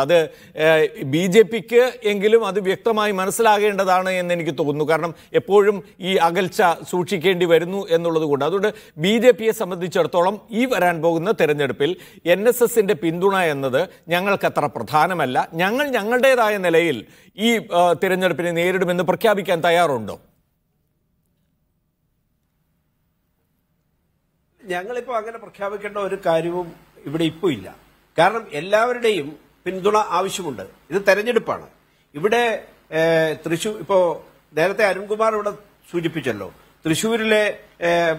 അത് B J പിക്ക് എങ്കിലും അത് വ്യക്തമായി മനസ്സിലാകേണ്ടതാണ് എന്ന് എനിക്ക് തോന്നുന്നു കാരണം എപ്പോഴും ഈ അകൽച്ച സൂക്ഷിക്കേണ്ടി വരുന്നു എന്നുള്ളത് കൊണ്ട് അതുകൊണ്ട് ബി ജെ പിയെ സംബന്ധിച്ചിടത്തോളം ഈ വരാൻ പോകുന്ന തെരഞ്ഞെടുപ്പിൽ എൻ എസ് എസിൻ്റെ പിന്തുണ എന്നത് ഞങ്ങൾക്കത്ര പ്രധാനമല്ല ഞങ്ങൾ ഞങ്ങളുടേതായ നിലയിൽ ഈ തിരഞ്ഞെടുപ്പിനെ നേരിടുമെന്ന് പ്രഖ്യാപിക്കാൻ തയ്യാറുണ്ടോ ഞങ്ങളിപ്പോൾ അങ്ങനെ പ്രഖ്യാപിക്കേണ്ട ഒരു കാര്യവും ഇവിടെ ഇപ്പോൾ ഇല്ല കാരണം എല്ലാവരുടെയും പിന്തുണ ആവശ്യമുണ്ട് ഇത് തെരഞ്ഞെടുപ്പാണ് ഇവിടെ തൃശൂർ ഇപ്പോ നേരത്തെ അരുൺകുമാർ ഇവിടെ സൂചിപ്പിച്ചല്ലോ തൃശൂരിലെ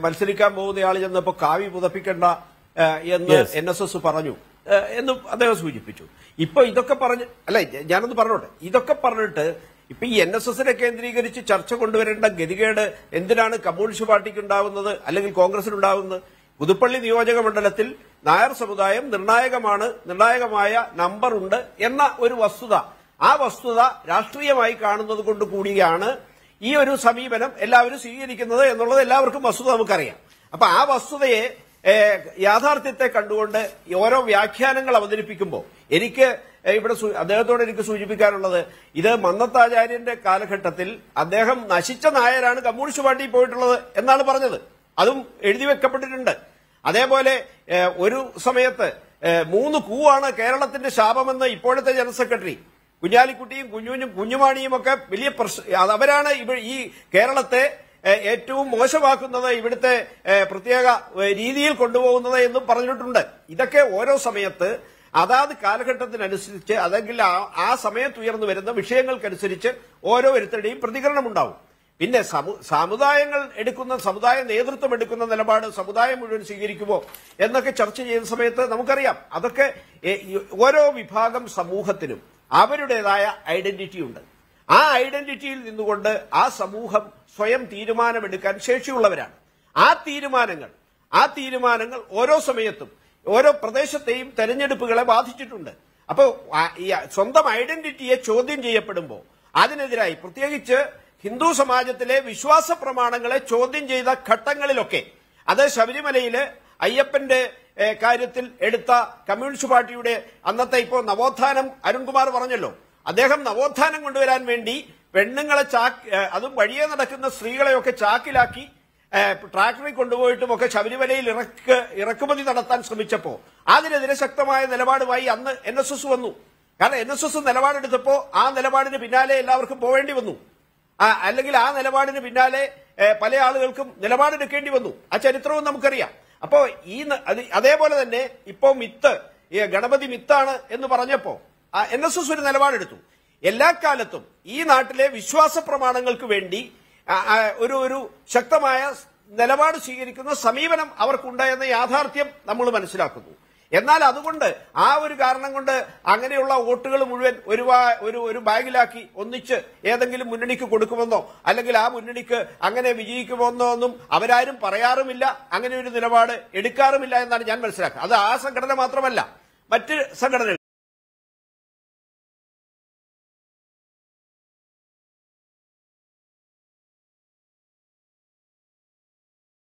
മത്സരിക്കാൻ പോകുന്ന ആൾ ചെന്നപ്പോൾ കാവി പുതപ്പിക്കേണ്ട എന്ന് എൻ എസ് എസ് പറഞ്ഞു എന്ന് അദ്ദേഹം സൂചിപ്പിച്ചു ഇപ്പൊ ഇതൊക്കെ പറഞ്ഞ് അല്ല ഞാനൊന്ന് പറഞ്ഞോട്ടെ ഇതൊക്കെ പറഞ്ഞിട്ട് ഇപ്പൊ ഈ എൻ എസ് എസിനെ കേന്ദ്രീകരിച്ച് ചർച്ച കൊണ്ടുവരേണ്ട ഗതികേട് എന്തിനാണ് കമ്മ്യൂണിസ്റ്റ് പാർട്ടിക്ക് ഉണ്ടാകുന്നത് അല്ലെങ്കിൽ കോൺഗ്രസിനുണ്ടാകുന്നത് പുതുപ്പള്ളി നിയോജക മണ്ഡലത്തിൽ നായർ സമുദായം നിർണായകമാണ് നിർണായകമായ നമ്പറുണ്ട് എന്ന ഒരു വസ്തുത ആ വസ്തുത രാഷ്ട്രീയമായി കാണുന്നത് കൊണ്ട് കൂടിയാണ് ഈ ഒരു സമീപനം എല്ലാവരും സ്വീകരിക്കുന്നത് എന്നുള്ളത് എല്ലാവർക്കും വസ്തുത നമുക്കറിയാം അപ്പൊ ആ വസ്തുതയെ യാഥാർത്ഥ്യത്തെ കണ്ടുകൊണ്ട് ഓരോ വ്യാഖ്യാനങ്ങൾ അവതരിപ്പിക്കുമ്പോൾ എനിക്ക് ഇവിടെ അദ്ദേഹത്തോട് എനിക്ക് സൂചിപ്പിക്കാനുള്ളത് ഇത് മന്നത്താചാര്യന്റെ കാലഘട്ടത്തിൽ അദ്ദേഹം നശിച്ച നായരാണ് കമ്മ്യൂണിസ്റ്റ് പാർട്ടിയിൽ പോയിട്ടുള്ളത് എന്നാണ് പറഞ്ഞത് അതും എഴുതി വെക്കപ്പെട്ടിട്ടുണ്ട് അതേപോലെ ഒരു സമയത്ത് മൂന്ന് കൂവാണ് കേരളത്തിന്റെ ശാപമെന്ന് ഇപ്പോഴത്തെ ജനറൽ സെക്രട്ടറി കുഞ്ഞാലിക്കുട്ടിയും കുഞ്ഞുഞ്ഞും കുഞ്ഞുമാണിയും ഒക്കെ വലിയ അവരാണ് ഈ കേരളത്തെ ഏറ്റവും മോശമാക്കുന്നത് ഇവിടുത്തെ പ്രത്യേക രീതിയിൽ കൊണ്ടുപോകുന്നത് എന്നും പറഞ്ഞിട്ടുണ്ട് ഇതൊക്കെ ഓരോ സമയത്ത് അതാത് കാലഘട്ടത്തിനനുസരിച്ച് അല്ലെങ്കിൽ ആ സമയത്ത് ഉയർന്നു വരുന്ന വിഷയങ്ങൾക്കനുസരിച്ച് ഓരോരുത്തരുടെയും പ്രതികരണം പിന്നെ സമുദായങ്ങൾ എടുക്കുന്ന സമുദായ നേതൃത്വം എടുക്കുന്ന നിലപാട് സമുദായം മുഴുവൻ സ്വീകരിക്കുമോ എന്നൊക്കെ ചർച്ച ചെയ്യുന്ന സമയത്ത് നമുക്കറിയാം അതൊക്കെ ഓരോ വിഭാഗം സമൂഹത്തിനും അവരുടേതായ ഐഡന്റിറ്റി ഉണ്ട് ആ ഐഡന്റിറ്റിയിൽ നിന്നുകൊണ്ട് ആ സമൂഹം സ്വയം തീരുമാനമെടുക്കാൻ ശേഷിയുള്ളവരാണ് ആ തീരുമാനങ്ങൾ ആ തീരുമാനങ്ങൾ ഓരോ സമയത്തും ഓരോ പ്രദേശത്തെയും തെരഞ്ഞെടുപ്പുകളെ ബാധിച്ചിട്ടുണ്ട് അപ്പോൾ സ്വന്തം ഐഡന്റിറ്റിയെ ചോദ്യം ചെയ്യപ്പെടുമ്പോൾ അതിനെതിരായി പ്രത്യേകിച്ച് ഹിന്ദു സമാജത്തിലെ വിശ്വാസ പ്രമാണങ്ങളെ ചോദ്യം ചെയ്ത ഘട്ടങ്ങളിലൊക്കെ അത് ശബരിമലയിലെ അയ്യപ്പന്റെ കാര്യത്തിൽ എടുത്ത കമ്മ്യൂണിസ്റ്റ് പാർട്ടിയുടെ അന്നത്തെ ഇപ്പോൾ നവോത്ഥാനം അരുൺകുമാർ പറഞ്ഞല്ലോ അദ്ദേഹം നവോത്ഥാനം കൊണ്ടുവരാൻ വേണ്ടി പെണ്ണുങ്ങളെ ചാക്ക് അതും വഴിയെ നടക്കുന്ന സ്ത്രീകളെയൊക്കെ ചാക്കിലാക്കി ട്രാക്ടറിൽ കൊണ്ടുപോയിട്ടും ഒക്കെ ശബരിമലയിൽ ഇറക്ക് ഇറക്കുമതി നടത്താൻ ശ്രമിച്ചപ്പോൾ അതിനെതിരെ ശക്തമായ നിലപാടുമായി അന്ന് എൻ വന്നു കാരണം എൻ എസ് എസ് ആ നിലപാടിന് പിന്നാലെ എല്ലാവർക്കും പോവേണ്ടി വന്നു അല്ലെങ്കിൽ ആ നിലപാടിന് പിന്നാലെ പല ആളുകൾക്കും നിലപാടെടുക്കേണ്ടി വന്നു ആ ചരിത്രവും നമുക്കറിയാം അപ്പോ ഈ അതേപോലെ തന്നെ ഇപ്പോ മിത്ത് ഗണപതി മിത്താണ് എന്ന് പറഞ്ഞപ്പോ എൻ എസ് എസ് ഒരു നിലപാടെടുത്തു എല്ലാ കാലത്തും ഈ നാട്ടിലെ വിശ്വാസ പ്രമാണങ്ങൾക്ക് വേണ്ടി ഒരു ഒരു ശക്തമായ നിലപാട് സ്വീകരിക്കുന്ന സമീപനം അവർക്കുണ്ടായെന്ന യാഥാർത്ഥ്യം നമ്മൾ മനസ്സിലാക്കുന്നു എന്നാൽ അതുകൊണ്ട് ആ ഒരു കാരണം കൊണ്ട് അങ്ങനെയുള്ള വോട്ടുകൾ മുഴുവൻ ഒരു ഒരു ഒരു ബാഗിലാക്കി ഒന്നിച്ച് ഏതെങ്കിലും മുന്നണിക്ക് കൊടുക്കുമെന്നോ അല്ലെങ്കിൽ ആ മുന്നണിക്ക് അങ്ങനെ വിജയിക്കുമെന്നോ ഒന്നും അവരാരും പറയാറുമില്ല അങ്ങനെ ഒരു നിലപാട് എടുക്കാറുമില്ല എന്നാണ് ഞാൻ മനസ്സിലാക്കുക അത് ആ സംഘടന മാത്രമല്ല മറ്റ് സംഘടനകൾ